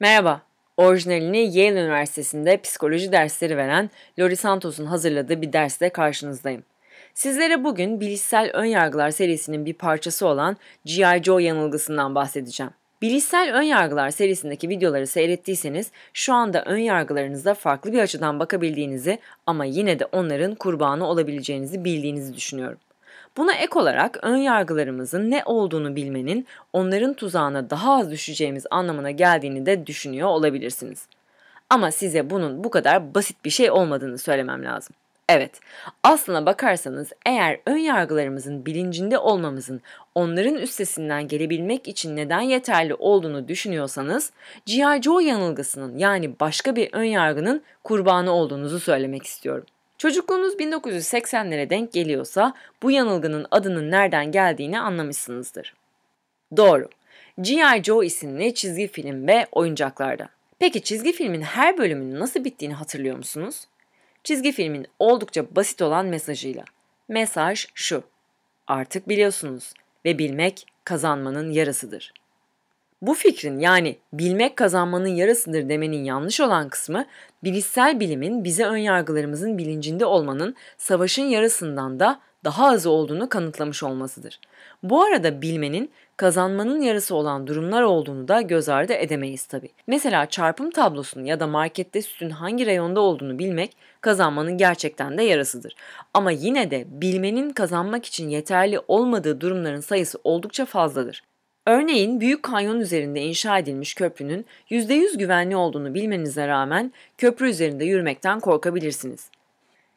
Merhaba, orijinalini Yale Üniversitesi'nde psikoloji dersleri veren Lori Santos'un hazırladığı bir derste karşınızdayım. Sizlere bugün bilişsel önyargılar serisinin bir parçası olan G.I. Joe yanılgısından bahsedeceğim. Bilişsel önyargılar serisindeki videoları seyrettiyseniz şu anda önyargılarınıza farklı bir açıdan bakabildiğinizi ama yine de onların kurbanı olabileceğinizi bildiğinizi düşünüyorum. Buna ek olarak ön yargılarımızın ne olduğunu bilmenin onların tuzağına daha az düşeceğimiz anlamına geldiğini de düşünüyor olabilirsiniz. Ama size bunun bu kadar basit bir şey olmadığını söylemem lazım. Evet, aslına bakarsanız eğer ön yargılarımızın bilincinde olmamızın onların üstesinden gelebilmek için neden yeterli olduğunu düşünüyorsanız, G.I. Joe yanılgısının yani başka bir ön yargının kurbanı olduğunuzu söylemek istiyorum. Çocukluğunuz 1980'lere denk geliyorsa bu yanılgının adının nereden geldiğini anlamışsınızdır. Doğru. G.I. Joe isimli çizgi film ve oyuncaklarda. Peki çizgi filmin her bölümünün nasıl bittiğini hatırlıyor musunuz? Çizgi filmin oldukça basit olan mesajıyla. Mesaj şu. Artık biliyorsunuz ve bilmek kazanmanın yarısıdır. Bu fikrin yani bilmek kazanmanın yarısıdır demenin yanlış olan kısmı, bilişsel bilimin bize önyargılarımızın bilincinde olmanın savaşın yarısından da daha az olduğunu kanıtlamış olmasıdır. Bu arada bilmenin kazanmanın yarısı olan durumlar olduğunu da göz ardı edemeyiz tabi. Mesela çarpım tablosunu ya da markette sütün hangi reyonda olduğunu bilmek kazanmanın gerçekten de yarısıdır. Ama yine de bilmenin kazanmak için yeterli olmadığı durumların sayısı oldukça fazladır. Örneğin Büyük Kanyon üzerinde inşa edilmiş köprünün %100 güvenli olduğunu bilmenize rağmen köprü üzerinde yürümekten korkabilirsiniz.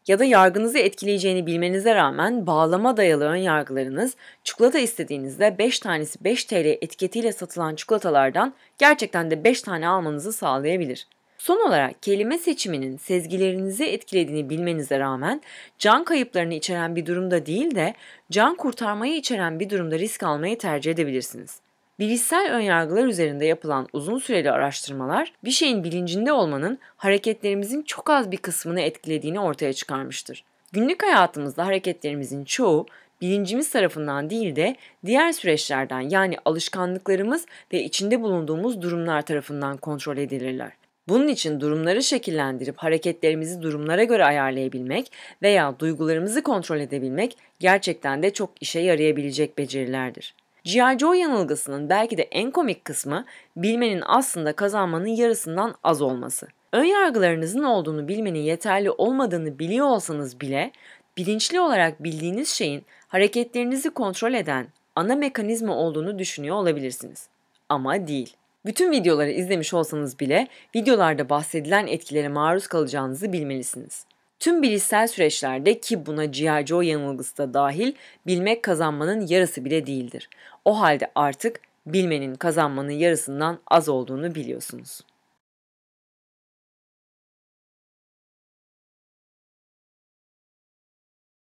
Ya da yargınızı etkileyeceğini bilmenize rağmen bağlama dayalı ön yargılarınız çikolata istediğinizde 5 tanesi 5 TL etiketiyle satılan çikolatalardan gerçekten de 5 tane almanızı sağlayabilir.'' Son olarak kelime seçiminin sezgilerinizi etkilediğini bilmenize rağmen can kayıplarını içeren bir durumda değil de can kurtarmayı içeren bir durumda risk almayı tercih edebilirsiniz. Bilişsel önyargılar üzerinde yapılan uzun süreli araştırmalar bir şeyin bilincinde olmanın hareketlerimizin çok az bir kısmını etkilediğini ortaya çıkarmıştır. Günlük hayatımızda hareketlerimizin çoğu bilincimiz tarafından değil de diğer süreçlerden yani alışkanlıklarımız ve içinde bulunduğumuz durumlar tarafından kontrol edilirler. Bunun için durumları şekillendirip hareketlerimizi durumlara göre ayarlayabilmek veya duygularımızı kontrol edebilmek gerçekten de çok işe yarayabilecek becerilerdir. G.I. Joe yanılgısının belki de en komik kısmı bilmenin aslında kazanmanın yarısından az olması. Önyargılarınızın olduğunu bilmenin yeterli olmadığını biliyor olsanız bile bilinçli olarak bildiğiniz şeyin hareketlerinizi kontrol eden ana mekanizma olduğunu düşünüyor olabilirsiniz. Ama değil. Bütün videoları izlemiş olsanız bile videolarda bahsedilen etkilere maruz kalacağınızı bilmelisiniz. Tüm bilişsel süreçlerde ki buna G.I. Joe yanılgısı da dahil bilmek kazanmanın yarısı bile değildir. O halde artık bilmenin kazanmanın yarısından az olduğunu biliyorsunuz.